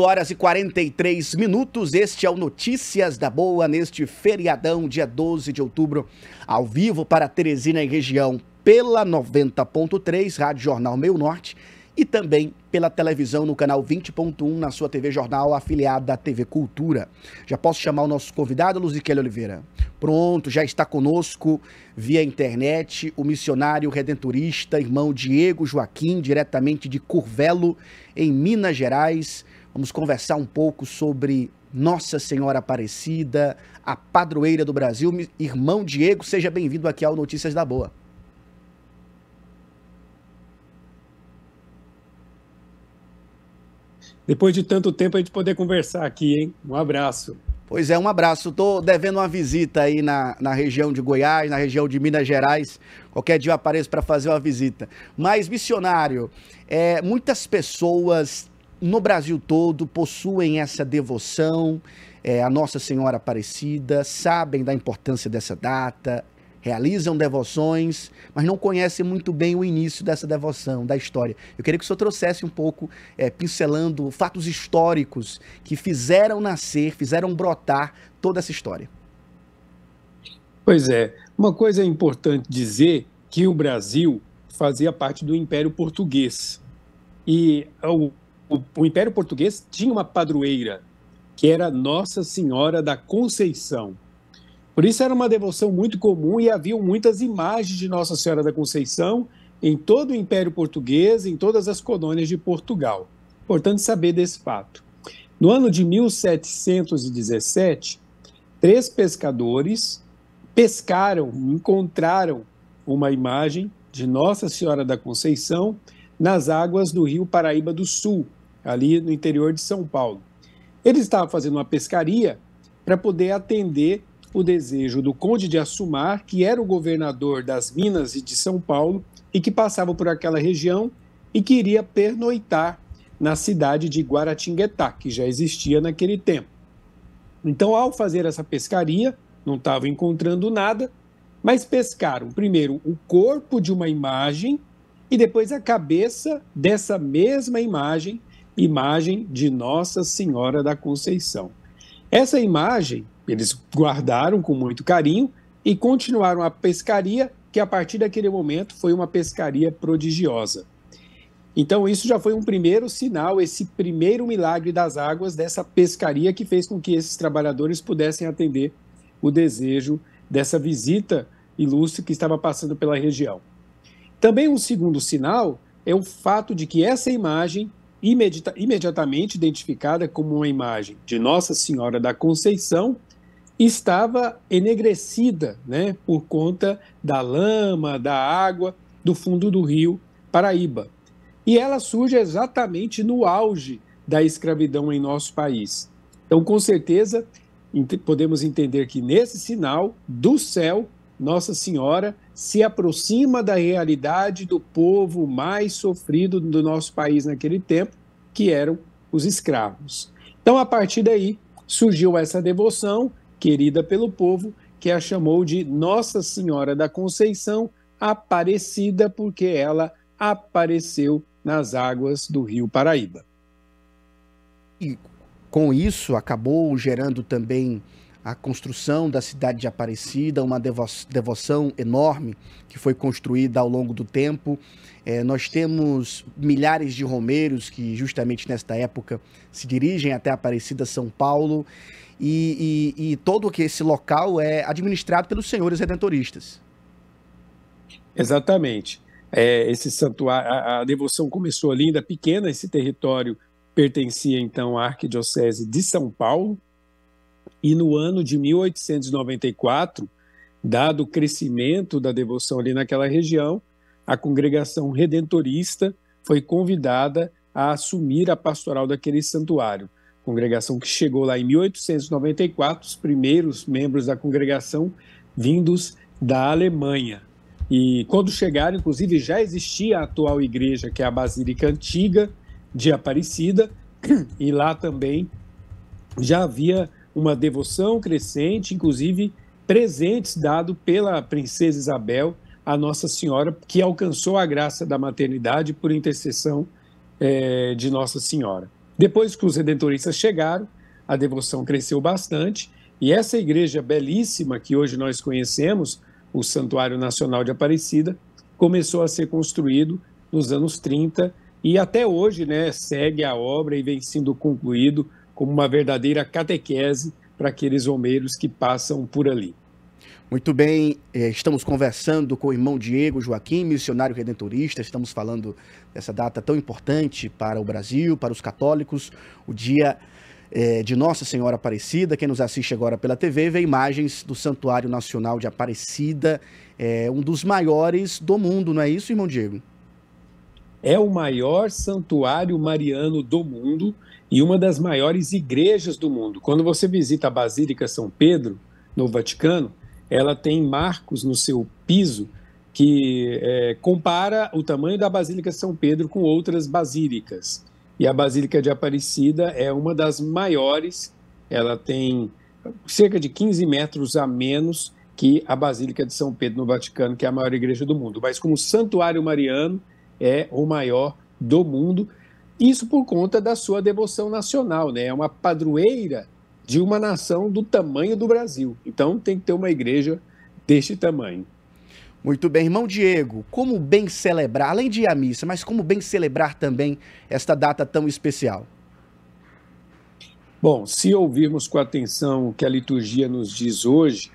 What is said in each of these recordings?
8 horas e 43 minutos. Este é o Notícias da Boa neste feriadão, dia 12 de outubro, ao vivo para Teresina e região, pela 90.3, Rádio Jornal Meio Norte, e também pela televisão no canal 20.1 na sua TV Jornal afiliada à TV Cultura. Já posso chamar o nosso convidado, Luziquele Oliveira. Pronto, já está conosco via internet o missionário redentorista, irmão Diego Joaquim, diretamente de Curvelo, em Minas Gerais. Vamos conversar um pouco sobre Nossa Senhora Aparecida, a padroeira do Brasil. Irmão Diego, seja bem-vindo aqui ao Notícias da Boa. Depois de tanto tempo a gente poder conversar aqui, hein? Um abraço. Pois é, um abraço. Tô devendo uma visita aí na, na região de Goiás, na região de Minas Gerais. Qualquer dia eu apareço para fazer uma visita. Mas, missionário, é, muitas pessoas no Brasil todo possuem essa devoção é, à Nossa Senhora Aparecida, sabem da importância dessa data, realizam devoções, mas não conhecem muito bem o início dessa devoção, da história. Eu queria que o senhor trouxesse um pouco, é, pincelando fatos históricos que fizeram nascer, fizeram brotar toda essa história. Pois é, uma coisa é importante dizer que o Brasil fazia parte do Império Português e o o, o Império Português tinha uma padroeira, que era Nossa Senhora da Conceição. Por isso era uma devoção muito comum e havia muitas imagens de Nossa Senhora da Conceição em todo o Império Português, em todas as colônias de Portugal. Importante saber desse fato. No ano de 1717, três pescadores pescaram, encontraram uma imagem de Nossa Senhora da Conceição nas águas do Rio Paraíba do Sul, ali no interior de São Paulo. Ele estava fazendo uma pescaria para poder atender o desejo do Conde de Assumar, que era o governador das Minas e de São Paulo e que passava por aquela região e queria pernoitar na cidade de Guaratinguetá, que já existia naquele tempo. Então, ao fazer essa pescaria, não estava encontrando nada, mas pescaram primeiro o corpo de uma imagem e depois a cabeça dessa mesma imagem imagem de Nossa Senhora da Conceição. Essa imagem eles guardaram com muito carinho e continuaram a pescaria, que a partir daquele momento foi uma pescaria prodigiosa. Então, isso já foi um primeiro sinal, esse primeiro milagre das águas dessa pescaria que fez com que esses trabalhadores pudessem atender o desejo dessa visita ilustre que estava passando pela região. Também um segundo sinal é o fato de que essa imagem imediatamente identificada como uma imagem de Nossa Senhora da Conceição, estava enegrecida né, por conta da lama, da água do fundo do rio Paraíba. E ela surge exatamente no auge da escravidão em nosso país. Então, com certeza, podemos entender que nesse sinal do céu nossa Senhora se aproxima da realidade do povo mais sofrido do nosso país naquele tempo, que eram os escravos. Então, a partir daí, surgiu essa devoção, querida pelo povo, que a chamou de Nossa Senhora da Conceição Aparecida, porque ela apareceu nas águas do Rio Paraíba. E com isso acabou gerando também a construção da cidade de Aparecida, uma devoção enorme que foi construída ao longo do tempo. É, nós temos milhares de romeiros que, justamente nesta época, se dirigem até Aparecida, São Paulo, e, e, e todo esse local é administrado pelos senhores redentoristas. Exatamente. É, esse santuário, a, a devoção começou ali ainda pequena, esse território pertencia então à Arquidiocese de São Paulo, e no ano de 1894, dado o crescimento da devoção ali naquela região, a congregação redentorista foi convidada a assumir a pastoral daquele santuário. Congregação que chegou lá em 1894, os primeiros membros da congregação vindos da Alemanha. E quando chegaram, inclusive, já existia a atual igreja, que é a Basílica Antiga de Aparecida, e lá também já havia uma devoção crescente, inclusive presentes dado pela princesa Isabel a Nossa Senhora, que alcançou a graça da maternidade por intercessão é, de Nossa Senhora. Depois que os redentoristas chegaram, a devoção cresceu bastante e essa igreja belíssima que hoje nós conhecemos, o Santuário Nacional de Aparecida, começou a ser construído nos anos 30 e até hoje né, segue a obra e vem sendo concluído como uma verdadeira catequese para aqueles romeiros que passam por ali. Muito bem, eh, estamos conversando com o irmão Diego Joaquim, missionário redentorista. Estamos falando dessa data tão importante para o Brasil, para os católicos, o dia eh, de Nossa Senhora Aparecida. Quem nos assiste agora pela TV vê imagens do Santuário Nacional de Aparecida, é um dos maiores do mundo, não é isso, irmão Diego? é o maior santuário mariano do mundo e uma das maiores igrejas do mundo. Quando você visita a Basílica São Pedro, no Vaticano, ela tem marcos no seu piso que é, compara o tamanho da Basílica São Pedro com outras basílicas. E a Basílica de Aparecida é uma das maiores, ela tem cerca de 15 metros a menos que a Basílica de São Pedro no Vaticano, que é a maior igreja do mundo. Mas como santuário mariano, é o maior do mundo. Isso por conta da sua devoção nacional, né? É uma padroeira de uma nação do tamanho do Brasil. Então tem que ter uma igreja deste tamanho. Muito bem, irmão Diego, como bem celebrar, além de ir à missa, mas como bem celebrar também esta data tão especial? Bom, se ouvirmos com atenção o que a liturgia nos diz hoje,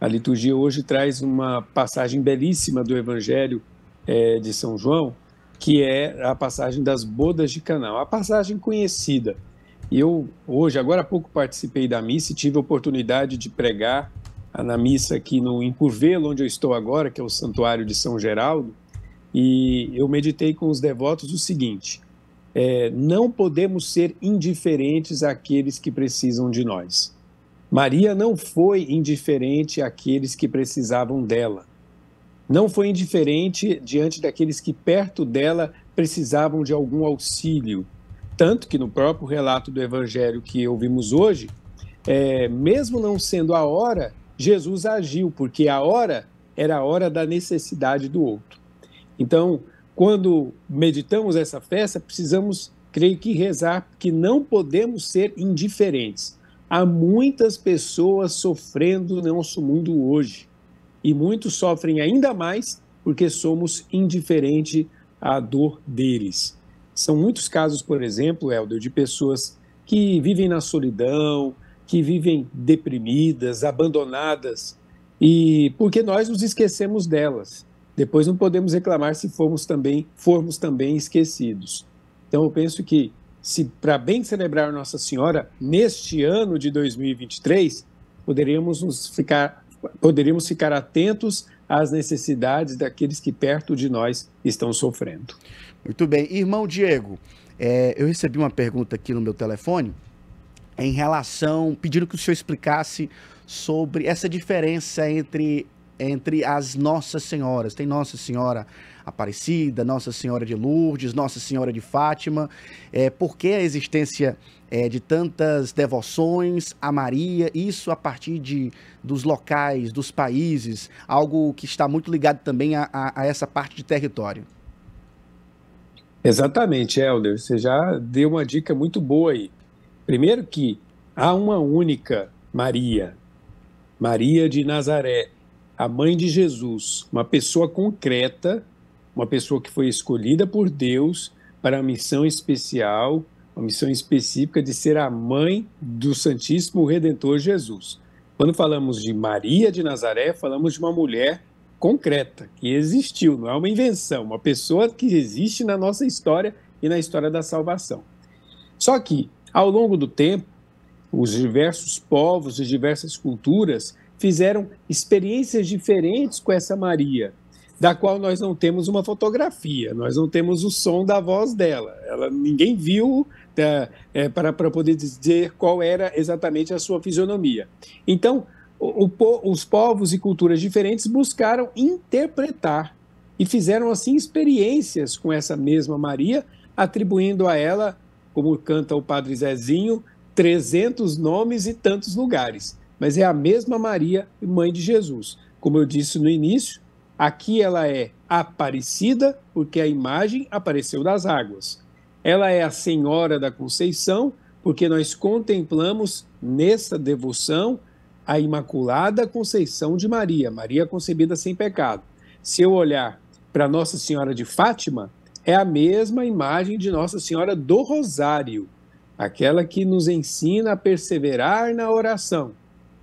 a liturgia hoje traz uma passagem belíssima do Evangelho é, de São João, que é a passagem das bodas de canal, a passagem conhecida. Eu hoje, agora há pouco participei da missa e tive a oportunidade de pregar na missa aqui no em onde eu estou agora, que é o Santuário de São Geraldo, e eu meditei com os devotos o seguinte: é, não podemos ser indiferentes àqueles que precisam de nós. Maria não foi indiferente àqueles que precisavam dela. Não foi indiferente diante daqueles que perto dela precisavam de algum auxílio. Tanto que no próprio relato do evangelho que ouvimos hoje, é, mesmo não sendo a hora, Jesus agiu, porque a hora era a hora da necessidade do outro. Então, quando meditamos essa festa, precisamos, creio que, rezar que não podemos ser indiferentes. Há muitas pessoas sofrendo no nosso mundo hoje e muitos sofrem ainda mais porque somos indiferente à dor deles. São muitos casos, por exemplo, Helder, de pessoas que vivem na solidão, que vivem deprimidas, abandonadas, e porque nós nos esquecemos delas. Depois não podemos reclamar se formos também, formos também esquecidos. Então eu penso que se para bem celebrar Nossa Senhora neste ano de 2023, poderíamos nos ficar poderíamos ficar atentos às necessidades daqueles que perto de nós estão sofrendo. Muito bem. Irmão Diego, é, eu recebi uma pergunta aqui no meu telefone em relação, pedindo que o senhor explicasse sobre essa diferença entre entre as Nossas Senhoras. Tem Nossa Senhora Aparecida, Nossa Senhora de Lourdes, Nossa Senhora de Fátima. É, por que a existência é, de tantas devoções a Maria? Isso a partir de, dos locais, dos países, algo que está muito ligado também a, a, a essa parte de território. Exatamente, Helder. Você já deu uma dica muito boa aí. Primeiro que há uma única Maria, Maria de Nazaré, a mãe de Jesus, uma pessoa concreta, uma pessoa que foi escolhida por Deus para a missão especial, uma missão específica de ser a mãe do Santíssimo Redentor Jesus. Quando falamos de Maria de Nazaré, falamos de uma mulher concreta, que existiu, não é uma invenção, uma pessoa que existe na nossa história e na história da salvação. Só que, ao longo do tempo, os diversos povos e diversas culturas fizeram experiências diferentes com essa Maria, da qual nós não temos uma fotografia, nós não temos o som da voz dela. Ela, ninguém viu tá, é, para, para poder dizer qual era exatamente a sua fisionomia. Então, o, o, os povos e culturas diferentes buscaram interpretar e fizeram assim experiências com essa mesma Maria, atribuindo a ela, como canta o padre Zezinho, 300 nomes e tantos lugares mas é a mesma Maria, mãe de Jesus. Como eu disse no início, aqui ela é aparecida, porque a imagem apareceu das águas. Ela é a Senhora da Conceição, porque nós contemplamos nessa devoção a Imaculada Conceição de Maria, Maria concebida sem pecado. Se eu olhar para Nossa Senhora de Fátima, é a mesma imagem de Nossa Senhora do Rosário, aquela que nos ensina a perseverar na oração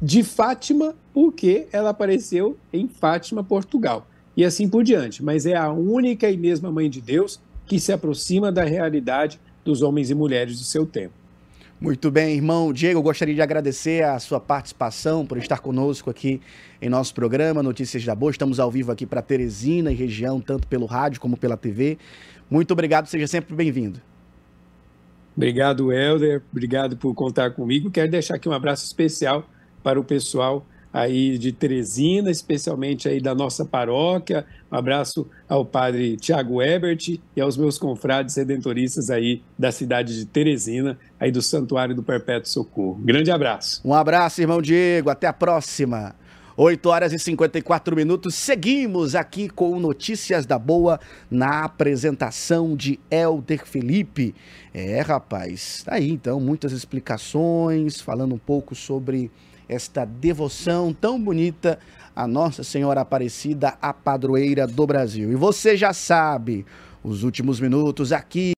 de Fátima, porque ela apareceu em Fátima, Portugal, e assim por diante. Mas é a única e mesma Mãe de Deus que se aproxima da realidade dos homens e mulheres do seu tempo. Muito bem, irmão Diego, gostaria de agradecer a sua participação por estar conosco aqui em nosso programa Notícias da Boa. Estamos ao vivo aqui para Teresina e região, tanto pelo rádio como pela TV. Muito obrigado, seja sempre bem-vindo. Obrigado, Helder. Obrigado por contar comigo. Quero deixar aqui um abraço especial para o pessoal aí de Teresina, especialmente aí da nossa paróquia. Um abraço ao padre Tiago Ebert e aos meus confrades redentoristas aí da cidade de Teresina, aí do Santuário do Perpétuo Socorro. Grande abraço. Um abraço, irmão Diego. Até a próxima. 8 horas e 54 minutos. Seguimos aqui com Notícias da Boa na apresentação de Helder Felipe. É, rapaz, tá aí então muitas explicações, falando um pouco sobre esta devoção tão bonita a Nossa Senhora Aparecida, a padroeira do Brasil. E você já sabe, os últimos minutos aqui.